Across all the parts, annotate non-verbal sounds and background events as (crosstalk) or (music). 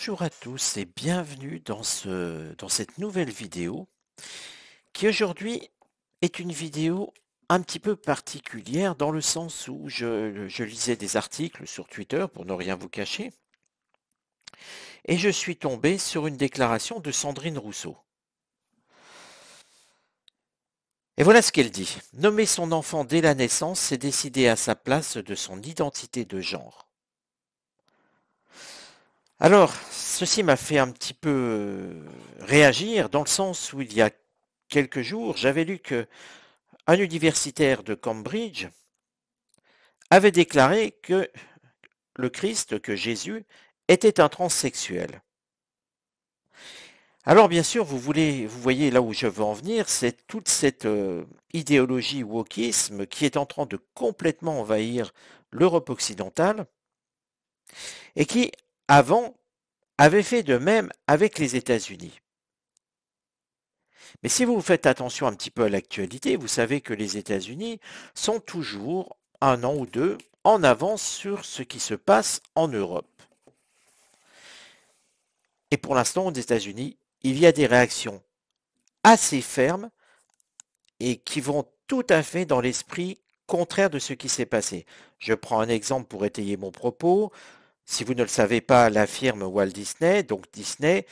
Bonjour à tous et bienvenue dans, cette nouvelle vidéo qui aujourd'hui est une vidéo un petit peu particulière dans le sens où je, je lisais des articles sur Twitter pour ne rien vous cacher et je suis tombé sur une déclaration de Sandrine Rousseau. Et voilà ce qu'elle dit. Nommer son enfant dès la naissance, c'est décider à sa place de son identité de genre. Alors, ceci m'a fait un petit peu euh, réagir dans le sens où il y a quelques jours, j'avais lu que un universitaire de Cambridge avait déclaré que le Christ, que Jésus, était un transsexuel. Alors bien sûr, vous, voulez, vous voyez là où je veux en venir, c'est toute cette euh, idéologie wokisme qui est en train de complètement envahir l'Europe occidentale et qui avant avait fait de même avec les États-Unis. Mais si vous faites attention un petit peu à l'actualité, vous savez que les États-Unis sont toujours un an ou deux en avance sur ce qui se passe en Europe. Et pour l'instant, aux États-Unis, il y a des réactions assez fermes et qui vont tout à fait dans l'esprit contraire de ce qui s'est passé. Je prends un exemple pour étayer mon propos. Si vous ne le savez pas, la firme Walt Disney, donc Disney,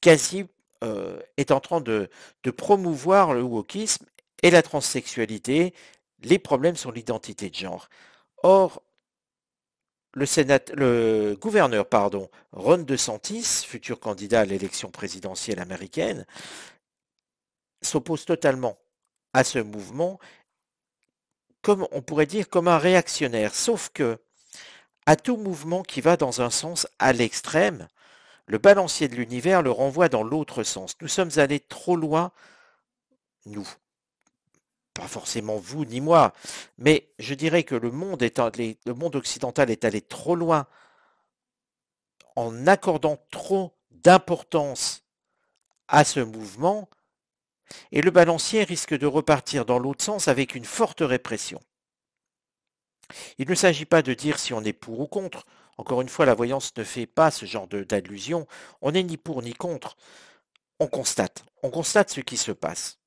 quasi euh, est en train de, promouvoir le wokisme et la transsexualité, les problèmes sont l'identité de genre. Or, le, le, gouverneur pardon, Ron DeSantis, futur candidat à l'élection présidentielle américaine, s'oppose totalement à ce mouvement, comme on pourrait dire comme un réactionnaire, sauf que à tout mouvement qui va dans un sens à l'extrême, le balancier de l'univers le renvoie dans l'autre sens. Nous sommes allés trop loin, nous. Pas forcément vous ni moi, mais je dirais que le monde, le monde occidental est allé trop loin en accordant trop d'importance à ce mouvement, et le balancier risque de repartir dans l'autre sens avec une forte répression. Il ne s'agit pas de dire si on est pour ou contre. Encore une fois, la voyance ne fait pas ce genre d'allusion. On n'est ni pour ni contre. On constate. On constate ce qui se passe.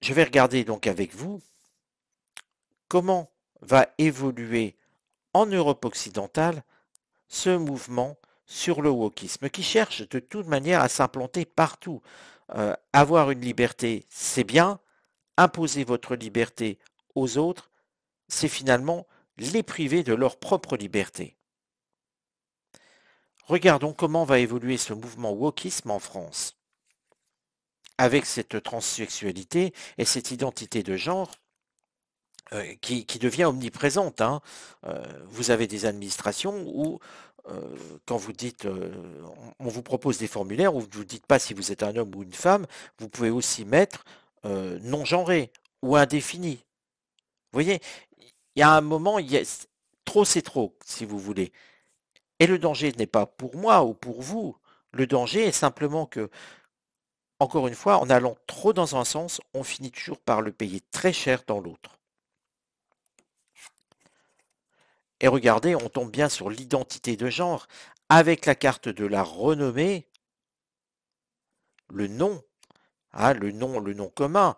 Je vais regarder donc avec vous comment va évoluer en Europe occidentale ce mouvement sur le wokisme qui cherche de toute manière à s'implanter partout. Euh, avoir une liberté, c'est bien. Imposer votre liberté aux autres, c'est finalement les priver de leur propre liberté. Regardons comment va évoluer ce mouvement wokisme en France. Avec cette transsexualité et cette identité de genre, euh, qui, devient omniprésente. Hein, euh, vous avez des administrations où, euh, quand vous dites, on vous propose des formulaires où vous ne dites pas si vous êtes un homme ou une femme, vous pouvez aussi mettre non genré ou indéfini voyez, il y a un moment, trop c'est trop, si vous voulez. Et le danger n'est pas pour moi ou pour vous. Le danger est simplement que, encore une fois, en allant trop dans un sens, on finit toujours par le payer très cher dans l'autre. Et regardez, on tombe bien sur l'identité de genre avec la carte de la renommée, le nom, hein, le nom, le nom commun,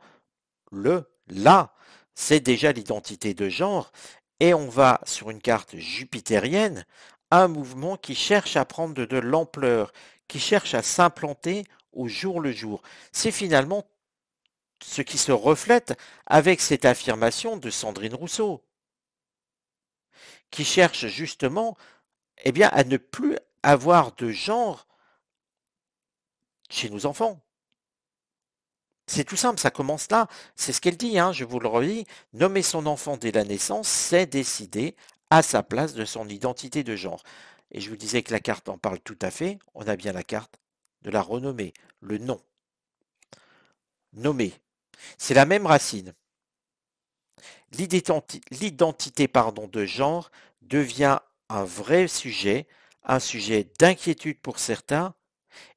le, la, c'est déjà l'identité de genre, et on va sur une carte jupitérienne un mouvement qui cherche à prendre de l'ampleur, qui cherche à s'implanter au jour le jour. C'est finalement ce qui se reflète avec cette affirmation de Sandrine Rousseau, qui cherche justement eh bien, à ne plus avoir de genre chez nos enfants. C'est tout simple, ça commence là. C'est ce qu'elle dit, hein, je vous le redis. Nommer son enfant dès la naissance, c'est décider à sa place de son identité de genre. Et je vous disais que la carte en parle tout à fait. On a bien la carte de la renommée, le nom. Nommer. C'est la même racine. L'identité de genre devient un vrai sujet, un sujet d'inquiétude pour certains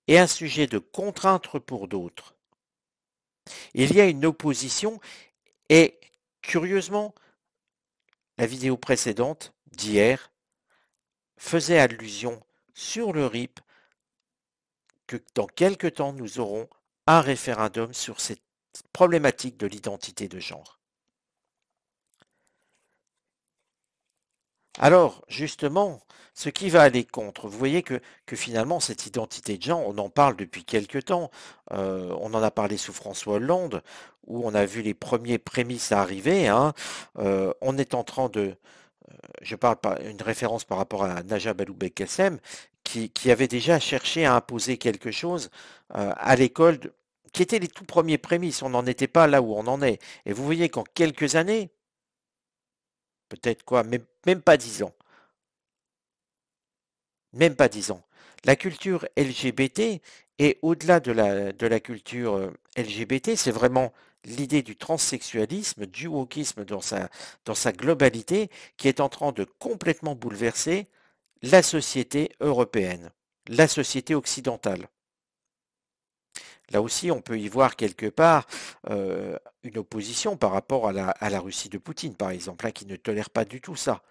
et un sujet de contrainte pour d'autres. Il y a une opposition et, curieusement, la vidéo précédente d'hier faisait allusion sur le RIP que dans quelque temps nous aurons un référendum sur cette problématique de l'identité de genre. Alors, justement, ce qui va aller contre, vous voyez que, finalement, cette identité de genre, on en parle depuis quelque temps. Euh, on en a parlé sous François Hollande, où on a vu les premiers prémices arriver. Hein, euh, on est en train de. Euh, je parle par une référence par rapport à Najab Aloubek qui, qui, avait déjà cherché à imposer quelque chose à l'école, qui étaient les tout premiers prémices. On n'en était pas là où on en est. Et vous voyez qu'en quelques années, peut-être quoi, même, même pas dix ans. Même pas dix ans. La culture LGBT et au-delà de la, de la culture euh, LGBT, c'est vraiment l'idée du transsexualisme, du wokisme dans sa, dans sa globalité, qui est en train de complètement bouleverser la société européenne, la société occidentale. Là aussi, on peut y voir quelque part euh, une opposition par rapport à la, Russie de Poutine, par exemple, hein, qui ne tolère pas du tout ça.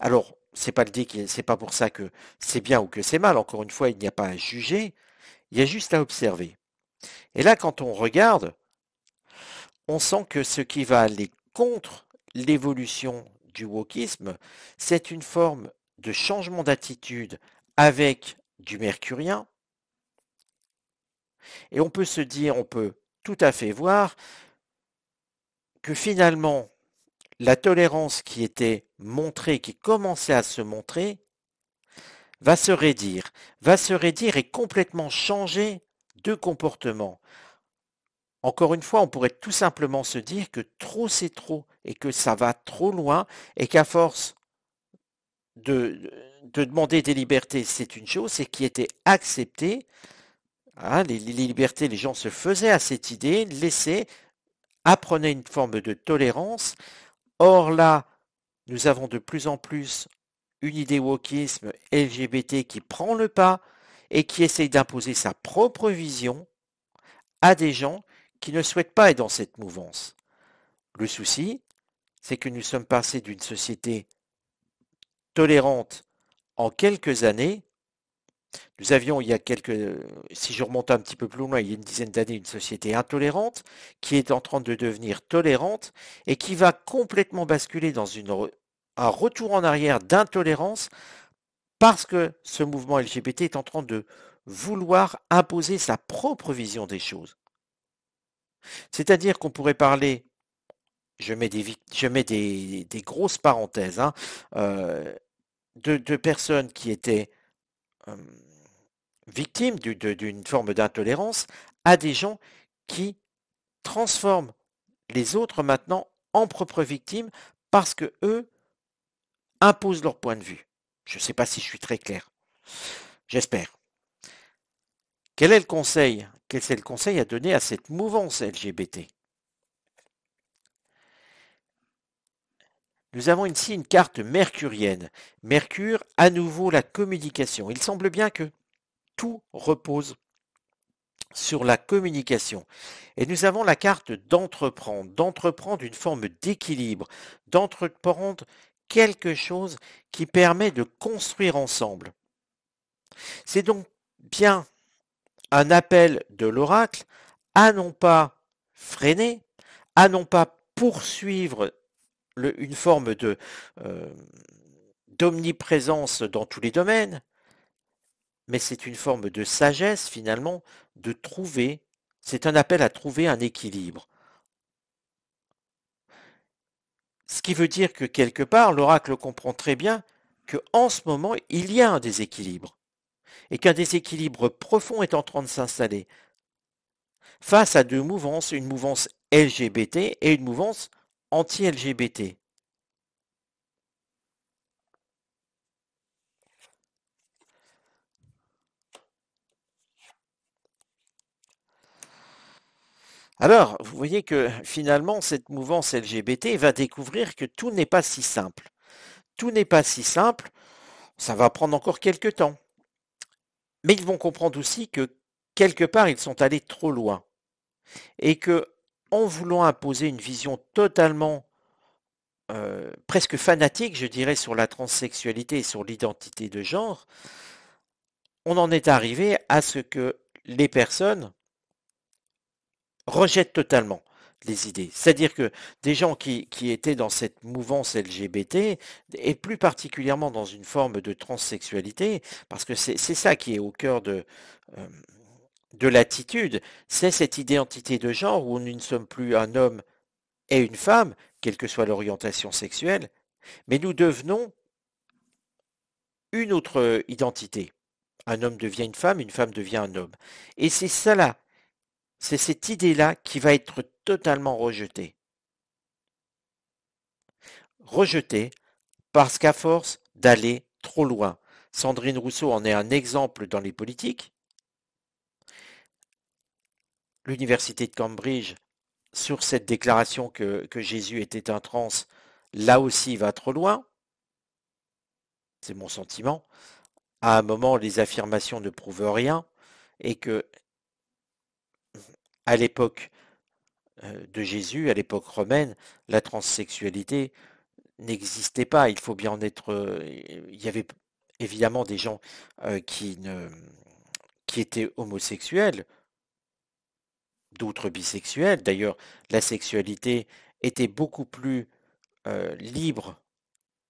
Alors, c'est pas le c'est pas pour ça que c'est bien ou que c'est mal. Encore une fois, il n'y a pas à juger, il y a juste à observer. Et là, quand on regarde, on sent que ce qui va aller contre l'évolution du wokisme, c'est une forme de changement d'attitude avec du mercurien, et on peut se dire, on peut tout à fait voir que finalement, la tolérance qui était montrée, qui commençait à se montrer, va se rédire. va se rédire et complètement changer de comportement. Encore une fois, on pourrait tout simplement se dire que trop c'est trop et que ça va trop loin et qu'à force de, de, demander des libertés, c'est une chose et qui était acceptée, Hein, les, libertés, les gens se faisaient à cette idée, laissaient, apprenaient une forme de tolérance. Or là, nous avons de plus en plus une idée wokisme LGBT qui prend le pas et qui essaye d'imposer sa propre vision à des gens qui ne souhaitent pas être dans cette mouvance. Le souci, c'est que nous sommes passés d'une société tolérante en quelques années nous avions, il y a quelques, si je remonte un petit peu plus loin, il y a une dizaine d'années, une société intolérante qui est en train de devenir tolérante et qui va complètement basculer dans une, un retour en arrière d'intolérance parce que ce mouvement LGBT est en train de vouloir imposer sa propre vision des choses. C'est-à-dire qu'on pourrait parler, je mets des, grosses parenthèses, hein, euh, de personnes qui étaient euh, victime d'une forme d'intolérance à des gens qui transforment les autres maintenant en propres victimes parce que eux imposent leur point de vue. Je ne sais pas si je suis très clair. J'espère. Quel est le conseil Quel est le conseil à donner à cette mouvance LGBT Nous avons ici une carte mercurienne. Mercure, à nouveau la communication. Il semble bien que tout repose sur la communication. Et nous avons la carte d'entreprendre, d'entreprendre une forme d'équilibre, d'entreprendre quelque chose qui permet de construire ensemble. C'est donc bien un appel de l'oracle à non pas freiner, à non pas poursuivre une forme de euh, d'omniprésence dans tous les domaines, mais c'est une forme de sagesse finalement de trouver, c'est un appel à trouver un équilibre. Ce qui veut dire que quelque part, l'oracle comprend très bien qu'en ce moment, il y a un déséquilibre, et qu'un déséquilibre profond est en train de s'installer, face à deux mouvances, une mouvance LGBT et une mouvance anti-lgbt Alors, vous voyez que finalement, cette mouvance LGBT va découvrir que tout n'est pas si simple. Tout n'est pas si simple, ça va prendre encore quelques temps. Mais ils vont comprendre aussi que quelque part, ils sont allés trop loin. Et que en voulant imposer une vision totalement euh, presque fanatique, je dirais, sur la transsexualité et sur l'identité de genre, on en est arrivé à ce que les personnes rejettent totalement les idées. C'est-à-dire que des gens qui, étaient dans cette mouvance LGBT, et plus particulièrement dans une forme de transsexualité, parce que c'est ça qui est au cœur de, euh, de l'attitude, c'est cette identité de genre où nous ne sommes plus un homme et une femme, quelle que soit l'orientation sexuelle, mais nous devenons une autre euh, identité. Un homme devient une femme, une femme devient un homme. Et c'est ça là, c'est cette idée-là qui va être totalement rejetée. Rejetée parce qu'à force d'aller trop loin, Sandrine Rousseau en est un exemple dans les politiques, l'université de Cambridge sur cette déclaration que, Jésus était un trans, là aussi va trop loin. C'est mon sentiment. À un moment, les affirmations ne prouvent rien et que, à l'époque euh, de Jésus, à l'époque romaine, la transsexualité n'existait pas. Il faut bien en être. Euh, il y avait évidemment des gens euh, qui, ne, qui étaient homosexuels, d'autres bisexuels. D'ailleurs, la sexualité était beaucoup plus euh, libre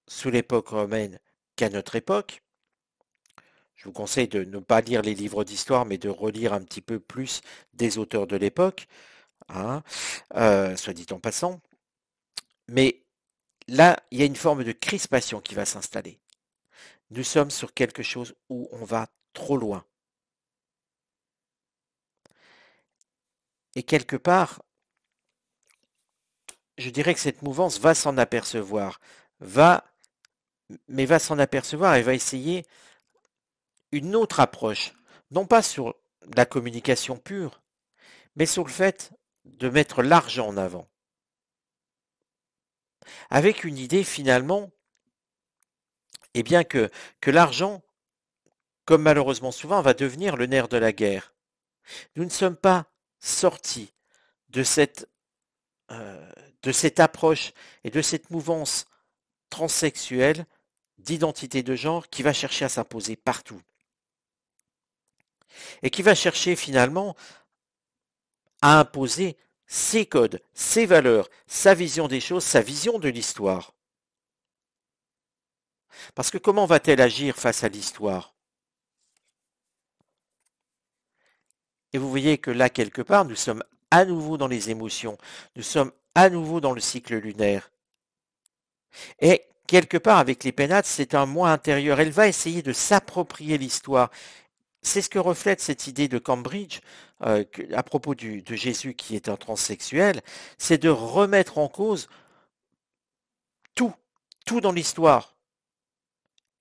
sous l'époque romaine qu'à notre époque. Je vous conseille de ne pas lire les livres d'histoire, mais de relire un petit peu plus des auteurs de l'époque, hein, euh, soit dit en passant. Mais là, il y a une forme de crispation qui va s'installer. Nous sommes sur quelque chose où on va trop loin. Et quelque part, je dirais que cette mouvance va s'en apercevoir, va, mais va s'en apercevoir et va essayer une autre approche, non pas sur la communication pure, mais sur le fait de mettre l'argent en avant. Avec une idée finalement, eh bien que, que l'argent, comme malheureusement souvent, va devenir le nerf de la guerre. Nous ne sommes pas Sortie de cette, euh, de cette approche et de cette mouvance transsexuelle d'identité de genre qui va chercher à s'imposer partout. Et qui va chercher finalement à imposer ses codes, ses valeurs, sa vision des choses, sa vision de l'histoire. Parce que comment va-t-elle agir face à l'histoire Et vous voyez que là, quelque part, nous sommes à nouveau dans les émotions. Nous sommes à nouveau dans le cycle lunaire. Et quelque part, avec les pénates, c'est un moi intérieur. Elle va essayer de s'approprier l'histoire. C'est ce que reflète cette idée de Cambridge euh, à propos de Jésus qui est un transsexuel, c'est de remettre en cause tout, tout dans l'histoire.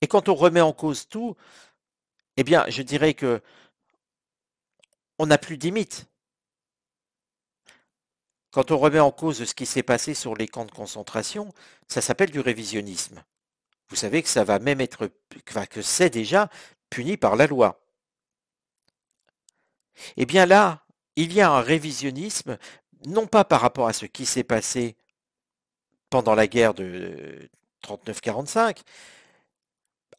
Et quand on remet en cause tout, eh bien, je dirais que on n'a plus de Quand on remet en cause ce qui s'est passé sur les camps de concentration, ça s'appelle du révisionnisme. Vous savez que ça va même être, que c'est déjà puni par la loi. Eh bien là, il y a un révisionnisme, non pas par rapport à ce qui s'est passé pendant la guerre de 39-45,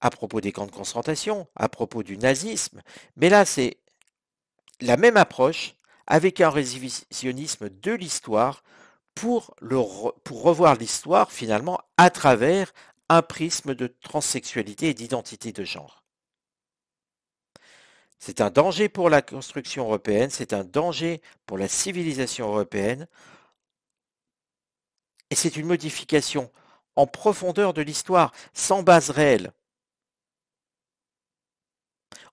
à propos des camps de concentration, à propos du nazisme, mais là c'est la même approche avec un révisionnisme de l'histoire pour, pour revoir l'histoire finalement à travers un prisme de transsexualité et d'identité de genre. C'est un danger pour la construction européenne, c'est un danger pour la civilisation européenne, et c'est une modification en profondeur de l'histoire, sans base réelle.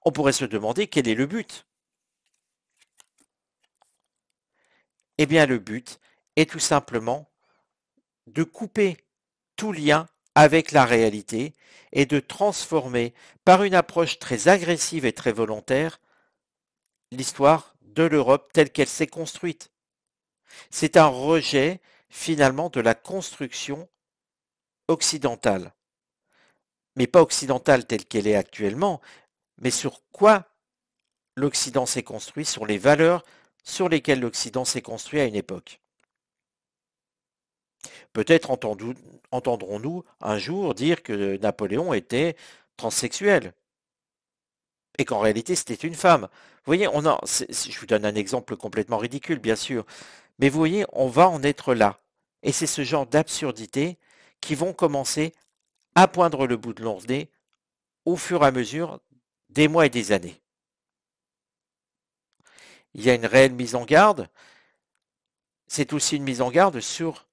On pourrait se demander quel est le but. Eh bien, le but est tout simplement de couper tout lien avec la réalité et de transformer par une approche très agressive et très volontaire l'histoire de l'Europe telle qu'elle s'est construite. C'est un rejet finalement de la construction occidentale. Mais pas occidentale telle qu'elle est actuellement, mais sur quoi l'Occident s'est construit, sur les valeurs, sur lesquels l'Occident s'est construit à une époque. Peut-être entendrons-nous un jour dire que Napoléon était transsexuel et qu'en réalité c'était une femme. voyez, on je vous donne un exemple complètement ridicule, bien sûr, mais vous voyez, on va en être là. Et c'est ce genre d'absurdité qui vont commencer à poindre le bout de l'once au fur et à mesure des mois et des années il y a une réelle mise en garde, c'est aussi une mise en garde sur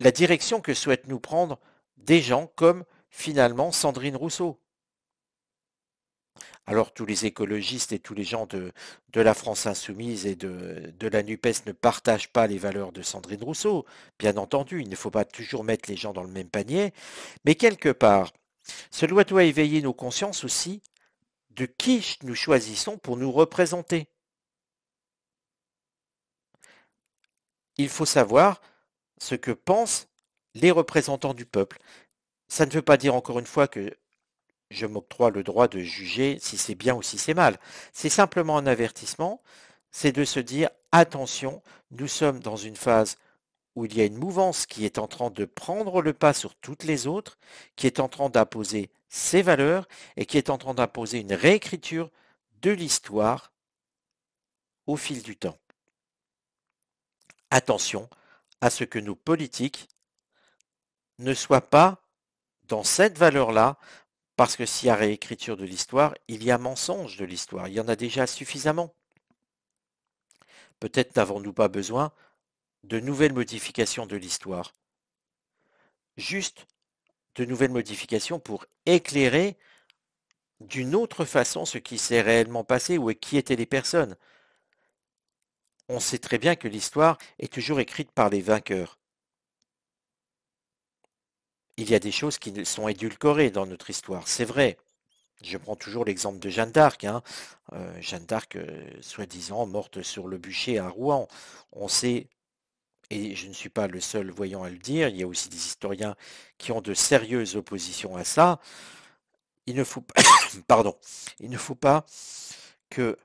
la direction que souhaitent nous prendre des gens comme finalement Sandrine Rousseau. Alors tous les écologistes et tous les gens de, de la France insoumise et de, de, la NUPES ne partagent pas les valeurs de Sandrine Rousseau, bien entendu, il ne faut pas toujours mettre les gens dans le même panier, mais quelque part, cela doit éveiller nos consciences aussi de qui nous choisissons pour nous représenter. il faut savoir ce que pensent les représentants du peuple. Ça ne veut pas dire encore une fois que je m'octroie le droit de juger si c'est bien ou si c'est mal. C'est simplement un avertissement, c'est de se dire attention, nous sommes dans une phase où il y a une mouvance qui est en train de prendre le pas sur toutes les autres, qui est en train d'imposer ses valeurs et qui est en train d'imposer une réécriture de l'histoire au fil du temps. Attention à ce que nos politiques ne soient pas dans cette valeur-là, parce que s'il y a réécriture de l'histoire, il y a mensonge de l'histoire. Il y en a déjà suffisamment. Peut-être n'avons-nous pas besoin de nouvelles modifications de l'histoire. Juste de nouvelles modifications pour éclairer d'une autre façon ce qui s'est réellement passé ou qui étaient les personnes on sait très bien que l'histoire est toujours écrite par les vainqueurs. Il y a des choses qui sont édulcorées dans notre histoire, c'est vrai. Je prends toujours l'exemple de Jeanne d'Arc. Hein. Euh, Jeanne d'Arc, euh, soi-disant, morte sur le bûcher à Rouen. On sait, et je ne suis pas le seul voyant à le dire, il y a aussi des historiens qui ont de sérieuses oppositions à ça. Il ne faut, (coughs) pardon, il ne faut pas que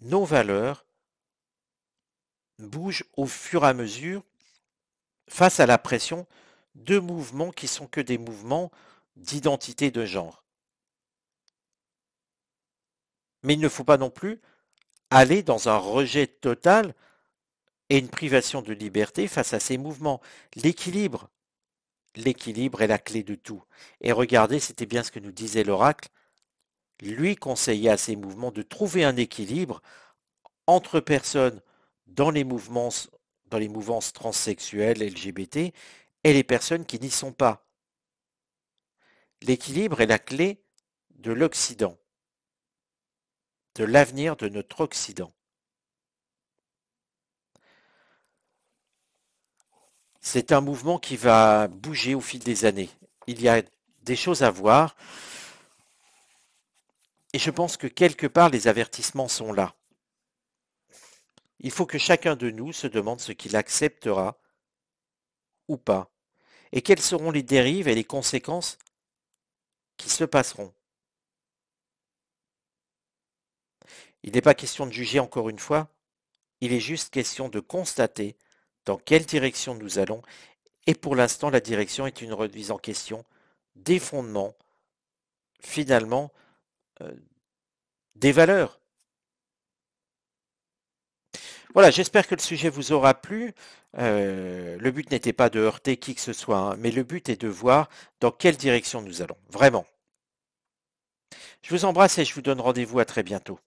nos valeurs bouge au fur et à mesure face à la pression de mouvements qui sont que des mouvements d'identité de genre. Mais il ne faut pas non plus aller dans un rejet total et une privation de liberté face à ces mouvements. L'équilibre, l'équilibre est la clé de tout. Et regardez, c'était bien ce que nous disait l'oracle, lui conseillait à ces mouvements de trouver un équilibre entre personnes dans les mouvements, dans les mouvances transsexuelles, LGBT, et les personnes qui n'y sont pas. L'équilibre est la clé de l'Occident, de l'avenir de notre Occident. C'est un mouvement qui va bouger au fil des années. Il y a des choses à voir. Et je pense que quelque part, les avertissements sont là. Il faut que chacun de nous se demande ce qu'il acceptera ou pas, et quelles seront les dérives et les conséquences qui se passeront. Il n'est pas question de juger encore une fois, il est juste question de constater dans quelle direction nous allons, et pour l'instant la direction est une remise en question des fondements, finalement, euh, des valeurs voilà, j'espère que le sujet vous aura plu. Euh, le but n'était pas de heurter qui que ce soit, hein, mais le but est de voir dans quelle direction nous allons, vraiment. Je vous embrasse et je vous donne rendez-vous à très bientôt.